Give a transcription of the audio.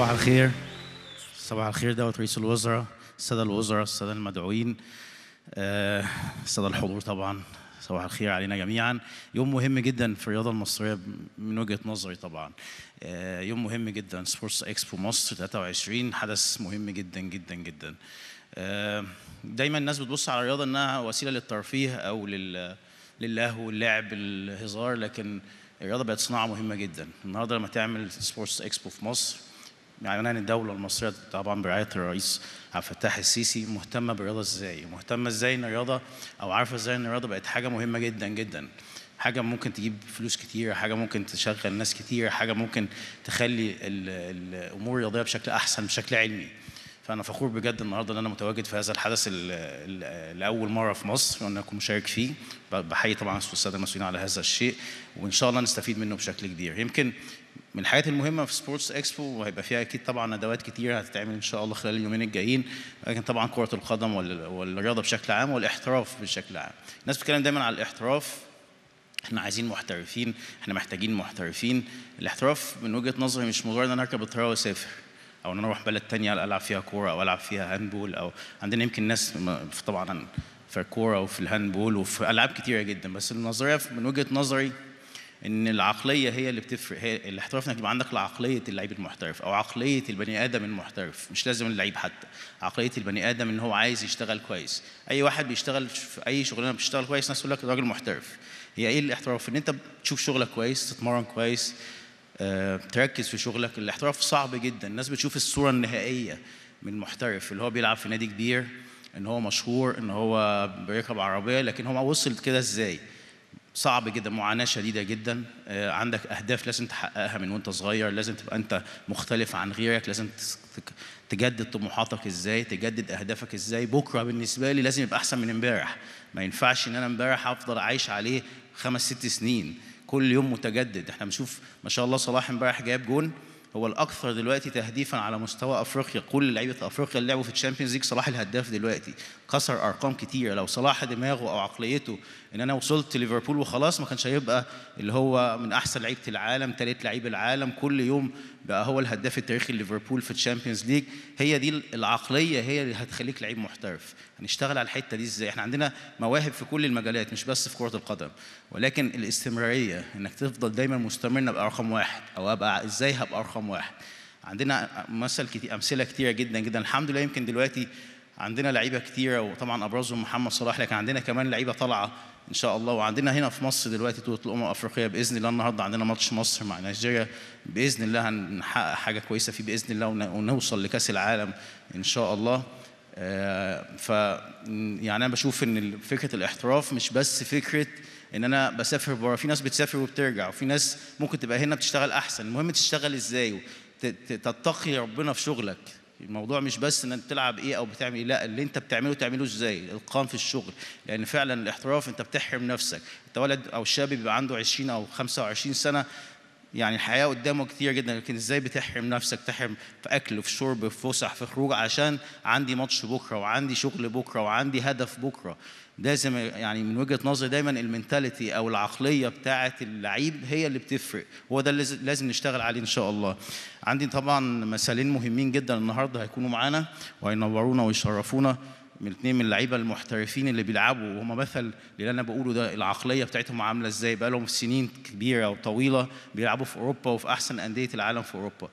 صباح الخير صباح الخير دوت رئيس الوزراء الساده الوزراء الساده المدعوين آه، الساده الحضور طبعا صباح الخير علينا جميعا يوم مهم جدا في الرياضه المصريه من وجهه نظري طبعا آه، يوم مهم جدا سبورتس اكسبو مصر 23 حدث مهم جدا جدا جدا آه، دايما الناس بتبص على الرياضه انها وسيله للترفيه او لل للهو اللعب الهزار لكن الرياضه بقت صناعه مهمه جدا النهارده لما تعمل سبورتس اكسبو في مصر يعني الدولة المصرية طبعا برعاية الرئيس عبد الفتاح السيسي مهتمة بالرياضة ازاي؟ مهتمة ازاي ان الرياضة او عارفة ازاي ان الرياضة بقت حاجة مهمة جدا جدا. حاجة ممكن تجيب فلوس كتير، حاجة ممكن تشغل ناس كتير، حاجة ممكن تخلي الأمور الرياضية بشكل أحسن بشكل علمي. فأنا فخور بجد النهاردة إن أنا متواجد في هذا الحدث لأول مرة في مصر وإن أكون مشارك فيه. بحيي طبعا السادة المسؤولين على هذا الشيء وإن شاء الله نستفيد منه بشكل كبير. يمكن من الحاجات المهمه في سبورتس اكسبو وهيبقى فيها اكيد طبعا ندوات كتير هتتعمل ان شاء الله خلال اليومين الجايين لكن طبعا كره القدم والرياضه بشكل عام والاحتراف بشكل عام الناس بتتكلم دايما على الاحتراف احنا عايزين محترفين احنا محتاجين محترفين الاحتراف من وجهه نظري مش مجرد ان انا اركب الطياره واسافر او ان انا اروح بلد تانية العب فيها كوره او العب فيها هاندبول او عندنا يمكن ناس طبعا في الكوره وفي الهاندبول وفي العاب كتيره جدا بس النظريه من وجهه نظري ان العقليه هي اللي بتفرق هي الاحتراف انك يبقى عندك عقليه اللعيب المحترف او عقليه البني ادم المحترف مش لازم اللعيب حتى عقليه البني ادم ان هو عايز يشتغل كويس اي واحد بيشتغل في اي شغلانه بيشتغل كويس ناس تقول لك راجل محترف هي ايه الاحتراف ان انت تشوف شغلك كويس تتمرن كويس آه، تركز في شغلك الاحتراف صعب جدا الناس بتشوف الصوره النهائيه من محترف اللي هو بيلعب في نادي كبير ان هو مشهور ان هو بيركب عربيه لكن هو وصل كده ازاي صعب جدا معاناه شديده جدا آه، عندك اهداف لازم تحققها من وانت صغير لازم تبقى انت مختلف عن غيرك لازم تجدد طموحاتك ازاي تجدد اهدافك ازاي بكره بالنسبه لي لازم يبقى احسن من امبارح ما ينفعش ان انا امبارح افضل عايش عليه خمس ست سنين كل يوم متجدد احنا بنشوف ما شاء الله صلاح امبارح جايب جون هو الاكثر دلوقتي تهديفا على مستوى افريقيا كل لعيبه افريقيا اللي لعبوا في الشامبيونز ليج صلاح الهداف دلوقتي كسر ارقام كتير لو صلاح دماغه او عقليته ان انا وصلت ليفربول وخلاص ما كانش هيبقى اللي هو من احسن لعيبه العالم ثالث لعيب العالم كل يوم بقى هو الهداف التاريخي لليفربول في الشامبيونز ليج هي دي العقليه هي اللي هتخليك لعيب محترف هنشتغل على الحته دي ازاي احنا عندنا مواهب في كل المجالات مش بس في كره القدم ولكن الاستمراريه انك تفضل دايما مستمر ابقى رقم واحد او ابقى ازاي هبقى رقم واحد عندنا مثل كتير امثله كتيره جدا جدا الحمد لله يمكن دلوقتي عندنا لعيبه كتيره وطبعا ابرزهم محمد صلاح لكن عندنا كمان لعيبه طالعه ان شاء الله وعندنا هنا في مصر دلوقتي بطوله الامم الافريقيه باذن الله النهارده عندنا ماتش مصر مع نيجيريا باذن الله هنحقق حاجه كويسه فيه باذن الله ونوصل لكاس العالم ان شاء الله آه، ف يعني انا بشوف ان فكره الاحتراف مش بس فكره ان انا بسافر بره في ناس بتسافر وبترجع وفي ناس ممكن تبقى هنا بتشتغل احسن المهم تشتغل ازاي تتقي ربنا في شغلك الموضوع مش بس انك بتلعب ايه او بتعمل ايه لا اللي انت بتعمله تعمله ازاي الاتقان في الشغل لان فعلا الاحتراف انت بتحرم نفسك انت ولد او الشاب بيبقى عنده 20 او 25 سنه يعني الحياه قدامه كتير جدا لكن ازاي بتحرم نفسك تحرم في اكل في شرب في فسح في خروج عشان عندي ماتش بكره وعندي شغل بكره وعندي هدف بكره لازم يعني من وجهه نظري دايما المنتاليتي او العقليه بتاعه اللعيب هي اللي بتفرق هو ده اللي لازم نشتغل عليه ان شاء الله عندي طبعا مثالين مهمين جدا النهارده هيكونوا معانا وهينورونا ويشرفونا من اثنين من اللعيبه المحترفين اللي بيلعبوا وهم مثل للي انا بقوله ده العقليه بتاعتهم عامله ازاي بقى لهم سنين كبيره وطويله بيلعبوا في اوروبا وفي احسن انديه العالم في اوروبا